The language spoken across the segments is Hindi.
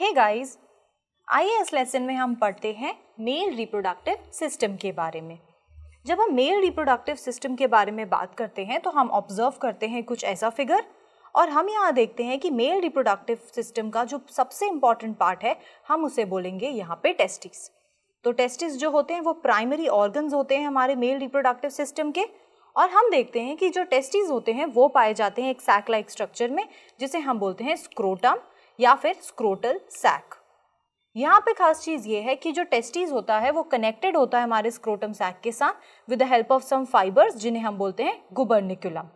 हे गाइस आइए इस लेसन में हम पढ़ते हैं मेल रिप्रोडक्टिव सिस्टम के बारे में जब हम मेल रिप्रोडक्टिव सिस्टम के बारे में बात करते हैं तो हम ऑब्जर्व करते हैं कुछ ऐसा फिगर और हम यहाँ देखते हैं कि मेल रिप्रोडक्टिव सिस्टम का जो सबसे इम्पॉर्टेंट पार्ट है हम उसे बोलेंगे यहाँ पे टेस्टिस तो टेस्टिस जो होते हैं वो प्राइमरी ऑर्गन्स होते हैं हमारे मेल रिप्रोडक्टिव सिस्टम के और हम देखते हैं कि जो टेस्टिस होते हैं वो पाए जाते हैं एक सैकलाइक स्ट्रक्चर में जिसे हम बोलते हैं स्क्रोटम या फिर स्क्रोटल सैक यहाँ पे खास चीज़ ये है कि जो टेस्टीज होता है वो कनेक्टेड होता है हमारे स्क्रोटम सैक के साथ with the help of some fibres जिन्हें हम बोलते हैं गुबर्निकुलम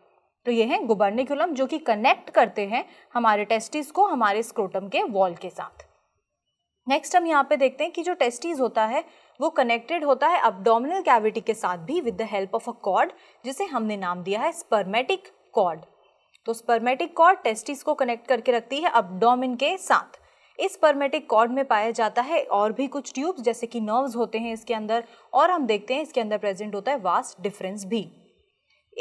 तो ये हैं गुबर्निकुलम जो कि कनेक्ट करते हैं हमारे टेस्टिस को हमारे स्क्रोटम के वॉल के साथ नेक्स्ट हम यहाँ पे देखते हैं कि जो टेस्टीज होता है वो कनेक्टेड होता है अपडोमिनल कैविटी के साथ भी with the help of a cord जिसे हमने नाम दिया है स्पर्मेटिक कॉर्ड तो स्पर्मेटिक कॉर्ड टेस्टिस को कनेक्ट करके रखती है अपडोमिन के साथ इस परमेटिक कॉर्ड में पाया जाता है और भी कुछ ट्यूब्स जैसे कि नर्व्स होते हैं इसके अंदर और हम देखते हैं इसके अंदर प्रेजेंट होता है वास्ट डिफरेंस भी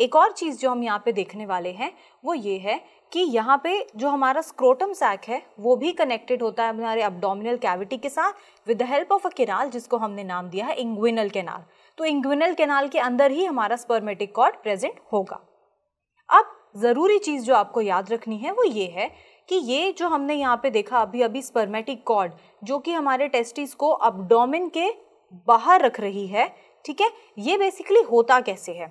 एक और चीज़ जो हम यहाँ पे देखने वाले हैं वो ये है कि यहाँ पे जो हमारा स्क्रोटम सैक है वो भी कनेक्टेड होता है हमारे अपडोमिनल कैविटी के साथ with the help of a canal जिसको हमने नाम दिया है इंग्विनल केनाल तो इंग्विनल केनाल के अंदर ही हमारा स्पर्मेटिक कॉर्ड प्रेजेंट होगा ज़रूरी चीज़ जो आपको याद रखनी है वो ये है कि ये जो हमने यहाँ पे देखा अभी अभी स्पर्मेटिक कॉर्ड जो कि हमारे टेस्टिस को अपडोमिन के बाहर रख रही है ठीक है ये बेसिकली होता कैसे है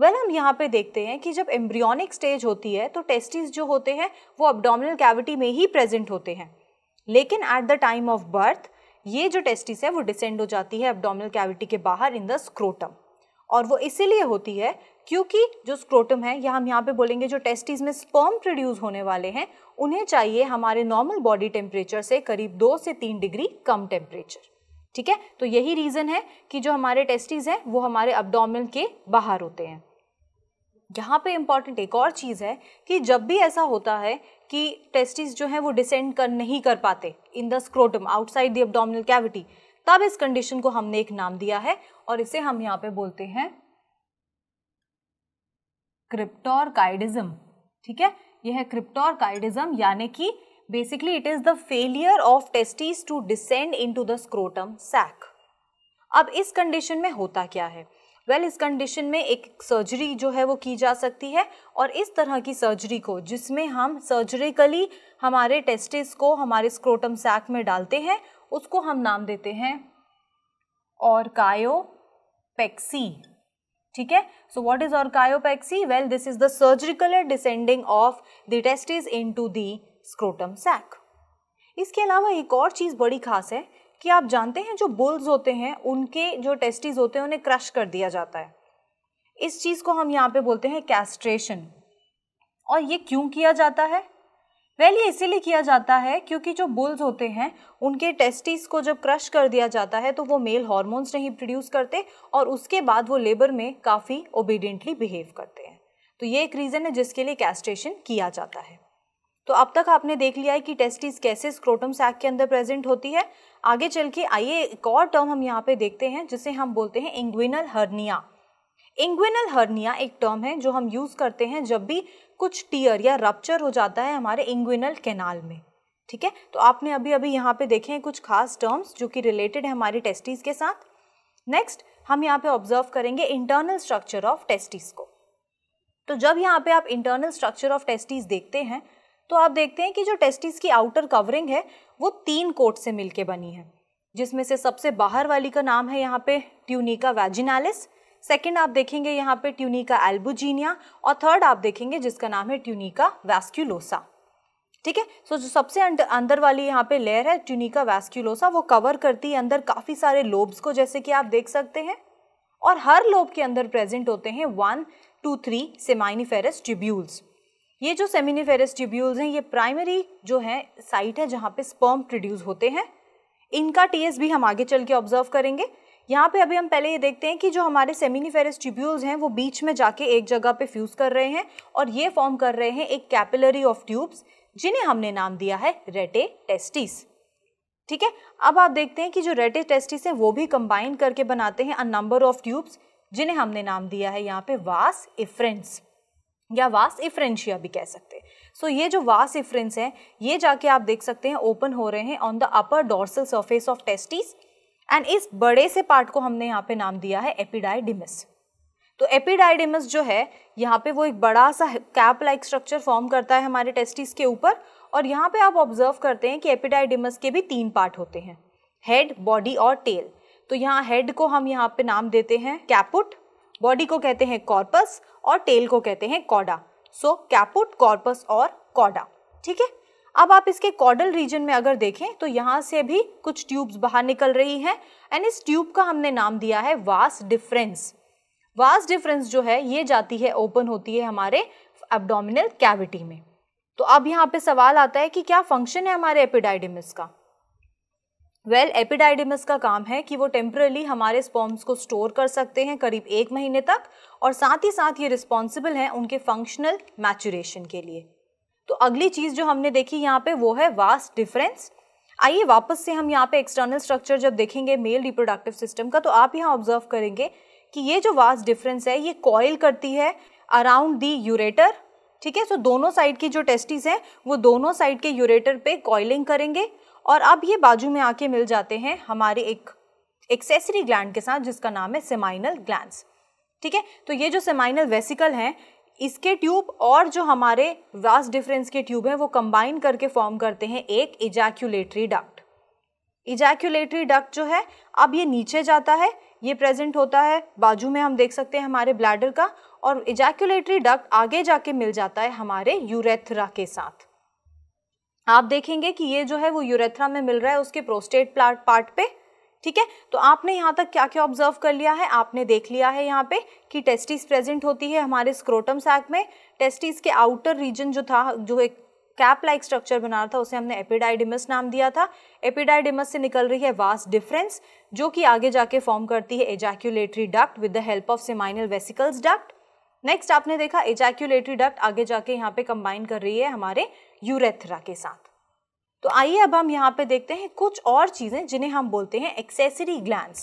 वेल well, हम यहाँ पे देखते हैं कि जब एम्ब्रियोनिक स्टेज होती है तो टेस्टिस जो होते हैं वो अपडोमिनल कैविटी में ही प्रेजेंट होते हैं लेकिन at the time of birth ये जो टेस्टिस है वो डिसेंड हो जाती है अपडोमिनल कैविटी के बाहर इन द स्क्रोटम और वो इसीलिए होती है क्योंकि जो स्क्रोटम है या हम यहाँ पे बोलेंगे जो टेस्टिस में स्पर्म प्रोड्यूस होने वाले हैं उन्हें चाहिए हमारे नॉर्मल बॉडी टेम्परेचर से करीब दो से तीन डिग्री कम टेम्परेचर ठीक है तो यही रीज़न है कि जो हमारे टेस्टिस हैं वो हमारे अपडोमिन के बाहर होते हैं यहाँ पे इम्पॉर्टेंट एक और चीज़ है कि जब भी ऐसा होता है कि टेस्टिस जो है वो डिसेंड कर नहीं कर पाते in the scrotum outside the abdominal cavity तब इस कंडीशन को हमने एक नाम दिया है और इसे हम यहाँ पे बोलते हैं क्रिप्टोरकाइडिज्म ठीक है यह है क्रिप्टोरकाइडिज्म यानी कि basically it is the failure of testis to descend into the scrotum sac अब इस कंडीशन में होता क्या है वेल well, इस कंडीशन में एक सर्जरी जो है वो की जा सकती है और इस तरह की सर्जरी को जिसमें हम सर्जरिकली हमारे टेस्टिस को हमारे स्क्रोटम सैक में डालते हैं उसको हम नाम देते हैं और ऑर्कायोपेक्सी ठीक है so what is orchiopexy well this is the surgical descending of the testis into the scrotum sac इसके अलावा एक और चीज़ बड़ी खास है कि आप जानते हैं जो बुल्स होते हैं उनके जो टेस्टिस होते हैं उन्हें क्रश कर दिया जाता है इस चीज़ को हम यहाँ पे बोलते हैं कैस्ट्रेशन और ये क्यों किया जाता है वेल ये इसीलिए किया जाता है क्योंकि जो बुल्स होते हैं उनके टेस्टिस को जब क्रश कर दिया जाता है तो वो मेल हॉर्मोन्स नहीं प्रोड्यूस करते और उसके बाद वो लेबर में काफ़ी ओबीडियंटली बिहेव करते हैं तो ये एक रीज़न है जिसके लिए कैस्ट्रेशन किया जाता है तो अब तक आपने देख लिया है कि टेस्टिस कैसे स्क्रोटम सैक के अंदर प्रेजेंट होती है आगे चल के आइए एक और टर्म हम यहाँ पे देखते हैं जिसे हम बोलते हैं इंग्विनल हर्निया इंग्विनल हर्निया एक टर्म है जो हम यूज़ करते हैं जब भी कुछ टीयर या रप्चर हो जाता है हमारे इंग्विनल कैनाल में ठीक है तो आपने अभी अभी यहाँ पे देखे हैं कुछ खास टर्म्स जो कि रिलेटेड है हमारी टेस्टिस के साथ नेक्स्ट हम यहाँ पे ऑब्जर्व करेंगे इंटरनल स्ट्रक्चर ऑफ टेस्टिस को तो जब यहाँ पे आप इंटरनल स्ट्रक्चर ऑफ टेस्टिस देखते हैं तो आप देखते हैं कि जो टेस्टिस की आउटर कवरिंग है वो तीन कोट से मिलके बनी है जिसमें से सबसे बाहर वाली का नाम है यहाँ पे ट्यूनिका वैजिनालिस सेकेंड आप देखेंगे यहाँ पे ट्यूनिका एल्बुजीनिया और थर्ड आप देखेंगे जिसका नाम है ट्यूनिका वैस्क्यूलोसा ठीक है सो जो सबसे अंदर वाली यहाँ पे लेयर है ट्यूनिका वैस्क्यूलोसा वो कवर करती है अंदर काफ़ी सारे लोब्स को जैसे कि आप देख सकते हैं और हर लोब के अंदर प्रेजेंट होते हैं one two three seminiferous tubules ये जो सेमिनीफेरस ट्यूब्यूल्स हैं ये प्राइमरी जो है साइट है जहाँ पे स्पर्म प्रोड्यूस होते हैं इनका टीएस भी हम आगे चल के ऑब्जर्व करेंगे यहाँ पे अभी हम पहले ये देखते हैं कि जो हमारे सेमिनिफेरस ट्यूब्यूल्स हैं वो बीच में जाके एक जगह पे फ्यूज़ कर रहे हैं और ये फॉर्म कर रहे हैं एक कैपिलरी ऑफ ट्यूब्स जिन्हें हमने नाम दिया है रेटे टेस्टिस ठीक है अब आप देखते हैं कि जो रेटे टेस्टिस हैं वो भी कंबाइन करके बनाते हैं अ नंबर ऑफ ट्यूब्स जिन्हें हमने नाम दिया है यहाँ पे वास इफ्रेंस या वास इफ्रेंशिया भी कह सकते हैं सो so, ये जो वास इफ्रेंस है ये जाके आप देख सकते हैं ओपन हो रहे हैं on the upper dorsal surface of testis and इस बड़े से पार्ट को हमने यहाँ पे नाम दिया है एपिडाइडिमिस तो एपिडाइडिमिस जो है यहाँ पे वो एक बड़ा सा कैप लाइक स्ट्रक्चर फॉर्म करता है हमारे टेस्टिस के ऊपर और यहाँ पे आप ऑब्जर्व करते हैं कि एपिडाइडिमस के भी तीन पार्ट होते हैं हेड बॉडी और टेल तो यहाँ हेड को हम यहाँ पे नाम देते हैं कैपुट बॉडी को कहते हैं कॉर्पस और टेल को कहते हैं कॉडा सो कैपुट कॉर्पस और कॉडा ठीक है अब आप इसके कॉडल रीजन में अगर देखें तो यहाँ से भी कुछ ट्यूब्स बाहर निकल रही हैं एंड इस ट्यूब का हमने नाम दिया है वास डिफरेंस वास डिफरेंस जो है ये जाती है ओपन होती है हमारे एब्डोमिनल कैविटी में तो अब यहाँ पे सवाल आता है कि क्या फंक्शन है हमारे एपिडाइडिमिस का वेल well, एपिडाइडिमिस का काम है कि वो टेम्परली हमारे स्पॉम्स को स्टोर कर सकते हैं करीब एक महीने तक और साथ ही साथ ये रिस्पॉन्सिबल हैं उनके फंक्शनल मैचुरेशन के लिए तो अगली चीज़ जो हमने देखी यहाँ पे वो है वास्ट डिफरेंस आइए वापस से हम यहाँ पे एक्सटर्नल स्ट्रक्चर जब देखेंगे मेल रिप्रोडक्टिव सिस्टम का तो आप यहाँ ऑब्जर्व करेंगे कि ये जो वास्ट डिफरेंस है ये कॉयल करती है अराउंड दी यूरेटर ठीक है सो दोनों साइड की जो टेस्टिस हैं वो दोनों साइड के यूरेटर पे कॉयलिंग करेंगे और अब ये बाजू में आके मिल जाते हैं हमारे एक एक्सेसरी ग्लैंड के साथ जिसका नाम है सेमाइनल ग्लैंड ठीक है तो ये जो सेमाइनल वेसिकल हैं इसके ट्यूब और जो हमारे वास डिफरेंस के ट्यूब हैं वो कंबाइन करके फॉर्म करते हैं एक इजैक्यूलेटरी डक्ट इजैक्यूलेटरी डक्ट जो है अब ये नीचे जाता है ये प्रेजेंट होता है बाजू में हम देख सकते हैं हमारे ब्लैडर का और इजैक्यूलेटरी डक्ट आगे जाके मिल जाता है हमारे यूरेथ्रा के साथ आप देखेंगे कि ये जो है वो यूरेथ्रा में मिल रहा है उसके प्रोस्टेट पार्ट पे ठीक है तो आपने यहाँ तक क्या क्या ऑब्जर्व कर लिया है आपने देख लिया है यहाँ पे कि टेस्टिस प्रेजेंट होती है हमारे स्क्रोटम सैक में टेस्टिस के आउटर रीजन जो था जो एक कैप लाइक स्ट्रक्चर बना रहा था उसे हमने एपिडाइडिमस नाम दिया था एपिडाइडिमस से निकल रही है वास्ट डिफरेंस जो कि आगे जाके फॉर्म करती है ejaculatory duct with the help of seminal vesicles duct next आपने देखा एजैक्यूलेटरी डक्ट आगे जाके यहाँ पे कंबाइन कर रही है हमारे यूरेथ्रा के साथ तो आइए अब हम यहाँ पे देखते हैं कुछ और चीज़ें जिन्हें हम बोलते हैं एक्सेसरी ग्लैंड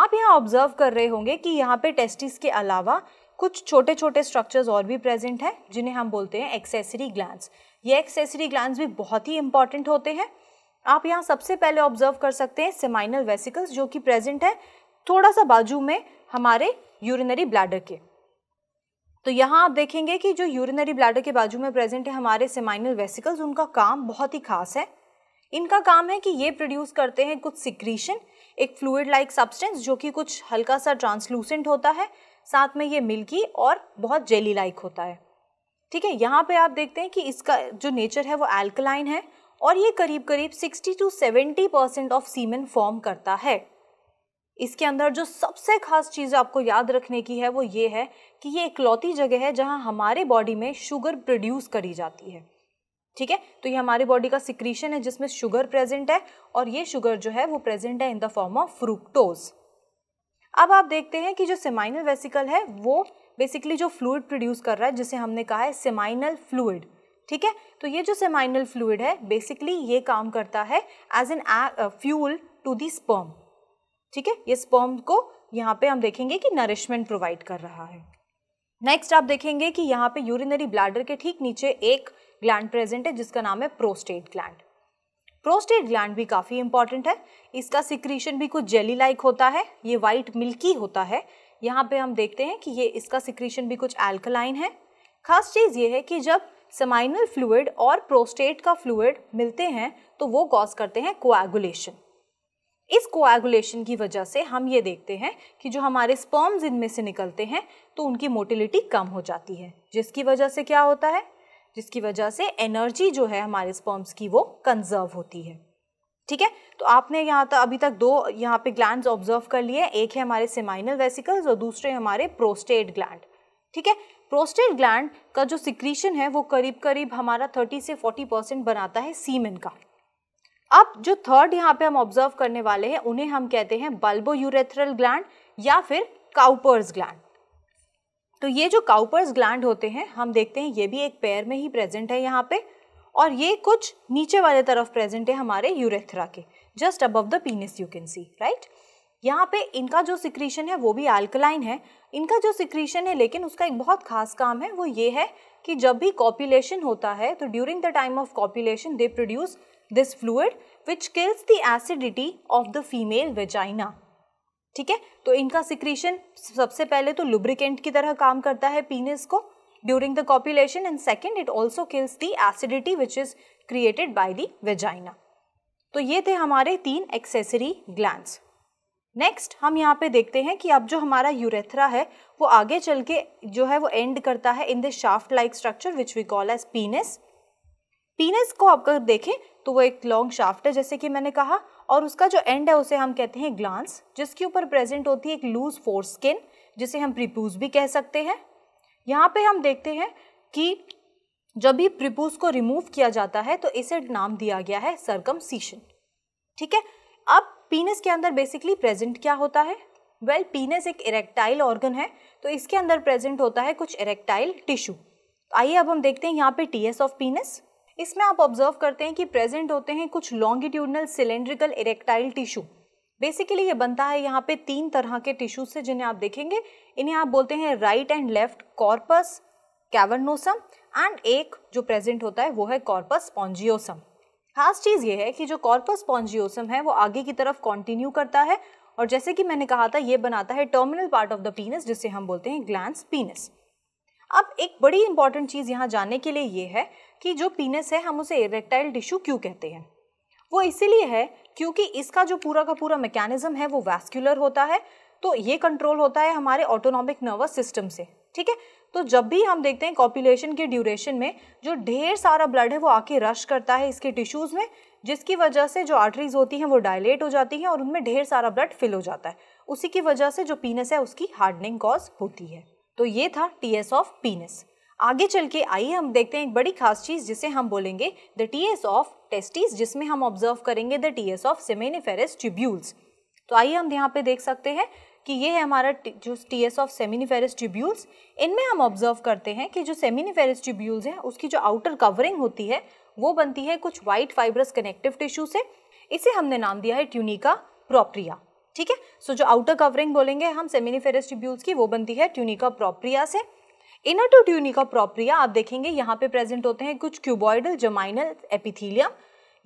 आप यहाँ ऑब्जर्व कर रहे होंगे कि यहाँ पे टेस्टिस के अलावा कुछ छोटे छोटे स्ट्रक्चर्स और भी प्रेजेंट हैं जिन्हें हम बोलते हैं एक्सेसरी ग्लैंड ये एक्सेसरी ग्लैंड भी बहुत ही इंपॉर्टेंट होते हैं आप यहाँ सबसे पहले ऑब्जर्व कर सकते हैं सेमाइनल वेसिकल्स जो कि प्रेजेंट है थोड़ा सा बाजू में हमारे यूरिनरी ब्लैडर के तो यहाँ आप देखेंगे कि जो यूरिनरी ब्लैडर के बाजू में प्रेजेंट है हमारे सेमाइनल वेसिकल्स उनका काम बहुत ही खास है इनका काम है कि ये प्रोड्यूस करते हैं कुछ सिक्रीशन एक फ्लूड लाइक सब्सटेंस जो कि कुछ हल्का सा ट्रांसलूसेंट होता है साथ में ये मिल्की और बहुत जेली लाइक होता है ठीक है यहाँ पे आप देखते हैं कि इसका जो नेचर है वो एल्कलाइन है और ये करीब करीब 60 to 70 percent of semen form करता है इसके अंदर जो सबसे खास चीज़ आपको याद रखने की है वो ये है कि ये इकलौती जगह है जहाँ हमारे बॉडी में शुगर प्रोड्यूस करी जाती है ठीक है तो ये हमारे बॉडी का सिक्रीशन है जिसमें शुगर प्रेजेंट है और ये शुगर जो है वो प्रेजेंट है in the form of fructose अब आप देखते हैं कि जो सेमाइनल वेसिकल है वो बेसिकली जो फ्लूड प्रोड्यूस कर रहा है जिसे हमने कहा है सेमाइनल फ्लूड ठीक है तो ये जो सेमाइनल फ्लूड है बेसिकली ये काम करता है as an fuel to the sperm ठीक है ये स्पर्म को यहाँ पे हम देखेंगे कि नरिशमेंट प्रोवाइड कर रहा है नेक्स्ट आप देखेंगे कि यहाँ पे यूरिनरी ब्लैडर के ठीक नीचे एक ग्लैंड प्रेजेंट है जिसका नाम है प्रोस्टेट ग्लैंड प्रोस्टेट ग्लैंड भी काफ़ी इंपॉर्टेंट है इसका सिक्रीशन भी कुछ जेली लाइक होता है ये वाइट मिल्की होता है यहाँ पे हम देखते हैं कि ये इसका सिक्रीशन भी कुछ एल्कलाइन है खास चीज़ ये है कि जब सेमाइनल फ्लूड और प्रोस्टेट का फ्लूड मिलते हैं तो वो कॉज करते हैं कोएगुलेशन इस कोएगुलेशन की वजह से हम ये देखते हैं कि जो हमारे स्पर्म्स इनमें से निकलते हैं तो उनकी मोटिलिटी कम हो जाती है जिसकी वजह से क्या होता है जिसकी वजह से एनर्जी जो है हमारे स्पर्म्स की वो कंजर्व होती है ठीक है तो आपने यहाँ तक अभी तक दो यहाँ पे ग्लैंड ऑब्जर्व कर लिए एक है हमारे सेमाइनल वेसिकल्स और दूसरे हमारे प्रोस्टेट ग्लैंड ठीक है प्रोस्टेट ग्लैंड का जो सिक्रीशन है वो करीब करीब हमारा 30 से 40 परसेंट बनाता है सीमेन का अब जो थर्ड यहाँ पे हम ऑब्जर्व करने वाले हैं उन्हें हम कहते हैं बल्बो यूरेथ्रल ग्लैंड या फिर काउपर्स ग्लैंड तो ये जो काउपर्स ग्लैंड होते हैं हम देखते हैं ये भी एक पैर में ही प्रेजेंट है यहाँ पे और ये कुछ नीचे वाले तरफ प्रेजेंट है हमारे यूरेथ्रा के just above the penis you can see right यहाँ पे इनका जो सिक्रीशन है वो भी अल्कलाइन है इनका जो सिक्रीशन है लेकिन उसका एक बहुत खास काम है वो ये है कि जब भी कॉपुलेशन होता है तो during the time of copulation they produce this fluid which kills the acidity of the female vagina ठीक है तो इनका सिक्रीशन सबसे पहले तो लुब्रिकेंट की तरह काम करता है पीनिस को during the copulation and second it also kills the acidity which is created by the vagina तो ये थे हमारे तीन एक्सेसरी ग्लैंड नेक्स्ट हम यहाँ पे देखते हैं कि अब जो हमारा यूरेथ्रा है वो आगे चल के जो है वो एंड करता है in the shaft like structure which we call as penis penis को अगर देखें तो वो एक लॉन्ग शाफ्ट है जैसे कि मैंने कहा और उसका जो एंड है उसे हम कहते हैं ग्लांस जिसके ऊपर प्रेजेंट होती है एक लूज फोर स्किन जिसे हम प्रिपूज भी कह सकते हैं यहाँ पे हम देखते हैं कि जब भी प्रिपूज को रिमूव किया जाता है तो इसे नाम दिया गया है सरकम ठीक है अब पीनस के अंदर बेसिकली प्रेजेंट क्या होता है वेल well, पीनस एक इरेक्टाइल ऑर्गन है तो इसके अंदर प्रेजेंट होता है कुछ इरेक्टाइल टिश्यू आइए अब हम देखते हैं यहाँ पे टीएस ऑफ पीनस इसमें आप ऑब्जर्व करते हैं कि प्रेजेंट होते हैं कुछ longitudinal cylindrical erectile tissue basically ये बनता है यहाँ पे तीन तरह के टिश्यूज से जिन्हें आप देखेंगे इन्हें आप बोलते हैं right and left corpus cavernosum and एक जो प्रेजेंट होता है वो है कॉर्पस पॉन्जियोसम खास चीज़ ये है कि जो कॉर्पस पॉन्जियोसम है वो आगे की तरफ कॉन्टिन्यू करता है और जैसे कि मैंने कहा था ये बनाता है terminal part of the penis जिसे हम बोलते हैं ग्लैंड पीनस अब एक बड़ी इंपॉर्टेंट चीज़ यहाँ जानने के लिए ये है कि जो पीनस है हम उसे इरेक्टाइल टिश्यू क्यों कहते हैं वो इसीलिए है क्योंकि इसका जो पूरा का पूरा मैकेनिज्म है वो वैस्क्यूलर होता है तो ये कंट्रोल होता है हमारे ऑटोनॉमिक नर्वस सिस्टम से ठीक है तो जब भी हम देखते हैं कॉपुलेशन के ड्यूरेशन में जो ढेर सारा ब्लड है वो आके रश करता है इसके टिश्यूज़ में जिसकी वजह से जो आर्टरीज होती हैं वो डायलेट हो जाती हैं और उनमें ढेर सारा ब्लड फिल हो जाता है उसी की वजह से जो पीनस है उसकी हार्डनिंग कॉज होती है तो ये था टी एस ऑफ पीनस आगे चल के आइए हम देखते हैं एक बड़ी खास चीज़ जिसे हम बोलेंगे the T S of testis जिसमें हम ऑब्जर्व करेंगे the T S of seminiferous tubules तो आइए हम यहाँ पे देख सकते हैं कि ये है हमारा जो T S of seminiferous tubules इनमें हम ऑब्जर्व करते हैं कि जो सेमिनिफेरस ट्यूब्यूल्स हैं उसकी जो आउटर कवरिंग होती है वो बनती है कुछ वाइट फाइब्रस कनेक्टिव टिश्यू से इसे हमने नाम दिया है ट्यूनिका प्रोप्रिया ठीक है सो जो आउटर कवरिंग बोलेंगे हम सेमिनिफेरस ट्यूब्यूल्स की वो बनती है ट्यूनिका प्रोप्रिया से इनर टू ट्यूनिका प्रोप्रिया आप देखेंगे यहाँ पे प्रेजेंट होते हैं कुछ क्यूबॉइडल जमाइनल एपिथीलियम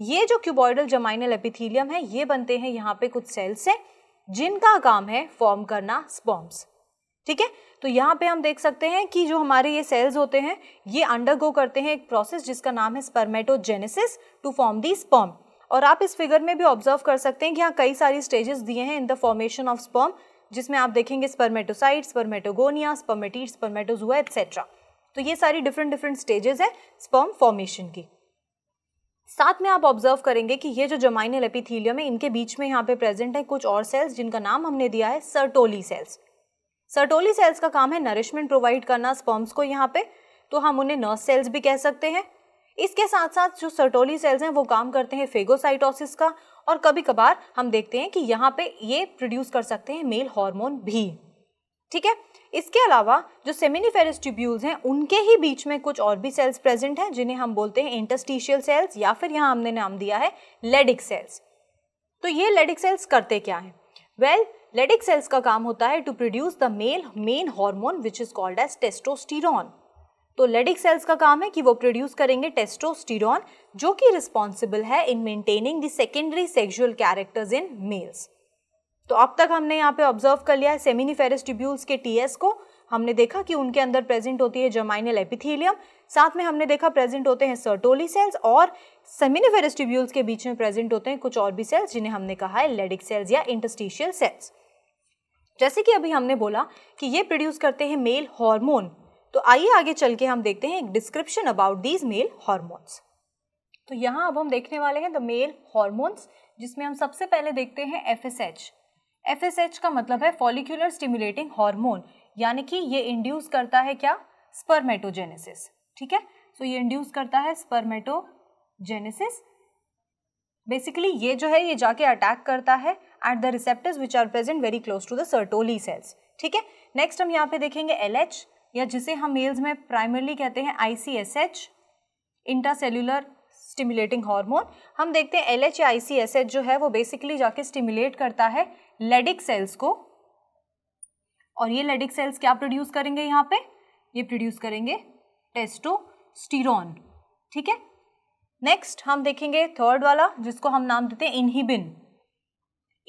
ये जो क्यूबॉइडल जमाइनल एपिथीलियम है ये बनते हैं यहाँ पे कुछ सेल्स से जिनका काम है फॉर्म करना स्पॉम्स ठीक है तो यहाँ पे हम देख सकते हैं कि जो हमारे ये सेल्स होते हैं ये अंडरगो करते हैं एक प्रोसेस जिसका नाम है spermatogenesis to form the sperm और आप इस फिगर में भी ऑब्जर्व कर सकते हैं कि यहाँ कई सारी स्टेजेस दिए हैं in the formation of sperm जिसमें आप देखेंगे spermatocyte spermatogonia spermatid spermatozoa etcetera तो ये सारी डिफरेंट डिफरेंट स्टेजेस है स्पर्म फॉर्मेशन की साथ में आप ऑब्जर्व करेंगे कि ये जो जमाइनल एपिथीलियम है इनके बीच में यहाँ पे प्रेजेंट है कुछ और सेल्स जिनका नाम हमने दिया है सर्टोली सेल्स सर्टोली सेल्स का काम है नरिशमेंट प्रोवाइड करना स्पर्म्स को यहाँ पे तो हम उन्हें नर्स सेल्स भी कह सकते हैं इसके साथ साथ जो सर्टोली सेल्स हैं वो काम करते हैं फेगोसाइटोसिस का और कभी कभार हम देखते हैं कि यहाँ पे ये प्रोड्यूस कर सकते हैं मेल हार्मोन भी ठीक है इसके अलावा जो सेमिनिफेरस ट्यूब्यूल्स हैं उनके ही बीच में कुछ और भी सेल्स प्रेजेंट हैं जिन्हें हम बोलते हैं इंटस्टिशियल सेल्स या फिर यहाँ हमने नाम दिया है लेडिक सेल्स तो ये लेडिक सेल्स करते क्या हैं वेल लेडिक सेल्स का काम होता है to produce the male main hormone which is called as testosterone तो लेडिक सेल्स का काम है कि वो प्रोड्यूस करेंगे टेस्टोस्टिरोन जो कि रिस्पॉन्सिबल है in maintaining the secondary sexual characters in males तो अब तक हमने यहाँ पे ऑब्जर्व कर लिया है सेमिनिफेरस ट्यूब्यूल्स के टीएस को हमने देखा कि उनके अंदर प्रेजेंट होती है जमाइनल एपिथीलियम साथ में हमने देखा प्रेजेंट होते हैं सर्टोली सेल्स और सेमिनिफेरस ट्यूब्यूल्स के बीच में प्रेजेंट होते हैं कुछ और भी सेल्स जिन्हें हमने कहा है लेडिक सेल्स या इंटस्टिशियल सेल्स जैसे कि अभी हमने बोला कि ये प्रोड्यूस करते हैं मेल हार्मोन तो आइए आगे चल के हम देखते हैं एक description about these male hormones तो यहाँ अब हम देखने वाले हैं द मेल हॉर्मोन्स जिसमें हम सबसे पहले देखते हैं F S H F S H का मतलब है फॉलिक्यूलर स्टिमुलेटिंग हार्मोन यानी कि ये इंड्यूस करता है क्या स्पर्मेटोजेनेसिस ठीक है सो so, ये इंड्यूस करता है स्पर्मेटोजेनेसिस बेसिकली ये जो है ये जाके अटैक करता है at the receptors which are present very close to the Sertoli cells ठीक है नेक्स्ट हम यहाँ पे देखेंगे एल एच या जिसे हम मेल्स में प्राइमरली कहते हैं I C S H intercellular stimulating hormone हम देखते हैं एल एच या आई सी एस एच जो है वो बेसिकली जाके स्टिमुलेट करता है लेडिक सेल्स को और ये लेडिक सेल्स क्या प्रोड्यूस करेंगे यहाँ पे ये प्रोड्यूस करेंगे टेस्टोस्टिरॉन ठीक है नेक्स्ट हम देखेंगे थर्ड वाला जिसको हम नाम देते हैं इनहिबिन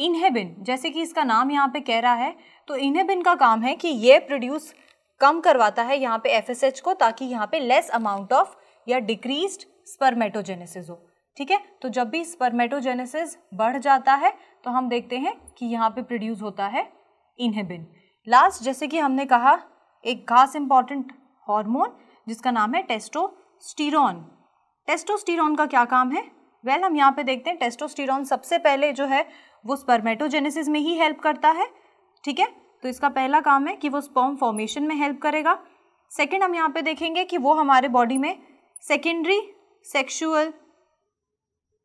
इनहेबिन जैसे कि इसका नाम यहाँ पे कह रहा है तो इनहेबिन का काम है कि ये प्रोड्यूस कम करवाता है यहाँ पे एफ को ताकि यहाँ पे लेस अमाउंट ऑफ या डिक्रीज स्पर्मेटोजेनेसिस हो ठीक है तो जब भी स्पर्मेटोजेनेसिस बढ़ जाता है तो हम देखते हैं कि यहाँ पे प्रोड्यूस होता है इनहेबिन लास्ट जैसे कि हमने कहा एक खास इम्पॉर्टेंट हार्मोन जिसका नाम है टेस्टोस्टिरॉन टेस्टोस्टिरॉन का क्या काम है वेल well, हम यहाँ पे देखते हैं टेस्टोस्टीरोन सबसे पहले जो है वो स्पर्मेटोजेनेसिस में ही हेल्प करता है ठीक है तो इसका पहला काम है कि वो स्पर्म फॉर्मेशन में हेल्प करेगा सेकेंड हम यहाँ पे देखेंगे कि वो हमारे बॉडी में सेकेंडरी सेक्शुअल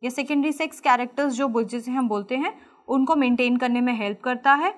या सेकेंडरी सेक्स कैरेक्टर्स जो जिसे हम बोलते हैं उनको मेंटेन करने में हेल्प करता है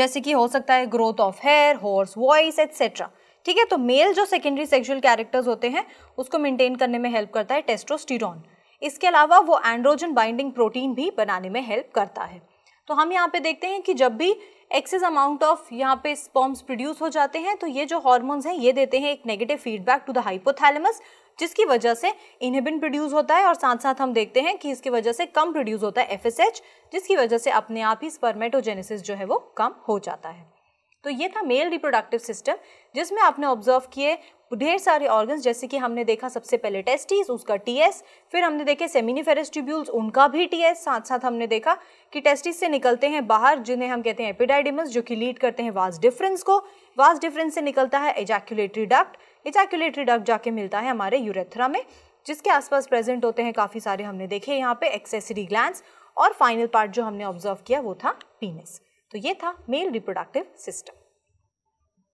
जैसे कि हो सकता है growth of hair hoarse voice etcetera ठीक है तो मेल जो सेकेंडरी सेक्सुअल कैरेक्टर्स होते हैं उसको मेंटेन करने में हेल्प करता है टेस्टोस्टिरोन इसके अलावा वो एंड्रोजन बाइंडिंग प्रोटीन भी बनाने में हेल्प करता है तो हम यहाँ पे देखते हैं कि जब भी एक्सेस अमाउंट ऑफ यहाँ पे स्पॉम्स प्रोड्यूस हो जाते हैं तो ये जो हॉर्मोन्स हैं ये देते हैं एक negative feedback to the hypothalamus जिसकी वजह से इनहिबिन प्रोड्यूस होता है और साथ साथ हम देखते हैं कि इसकी वजह से कम प्रोड्यूस होता है एफ जिसकी वजह से अपने आप ही स्पर्मेटोजेनेसिस जो है वो कम हो जाता है तो ये था मेल रिप्रोडक्टिव सिस्टम जिसमें आपने ऑब्जर्व किए ढेर सारे ऑर्गन्स जैसे कि हमने देखा सबसे पहले टेस्टिस उसका टीएस फिर हमने देखे सेमिनिफेरस ट्यूब्यूल्स उनका भी टीएस साथ साथ हमने देखा कि टेस्टिस से निकलते हैं बाहर जिन्हें हम कहते हैं एपिडाइडिमस जो कि लीड करते हैं वास डिफरेंस को वास डिफरेंस से निकलता है एजैक्यूलेटरी डक्ट एजैक्यूलेटरी डक्ट जाके मिलता है हमारे यूरेथ्रा में जिसके आसपास प्रेजेंट होते हैं काफ़ी सारे हमने देखे यहाँ पे एक्सेसरी ग्लैंड और फाइनल पार्ट जो हमने ऑब्जर्व किया वो था पीनेस तो ये था मेल रिप्रोडक्टिव सिस्टम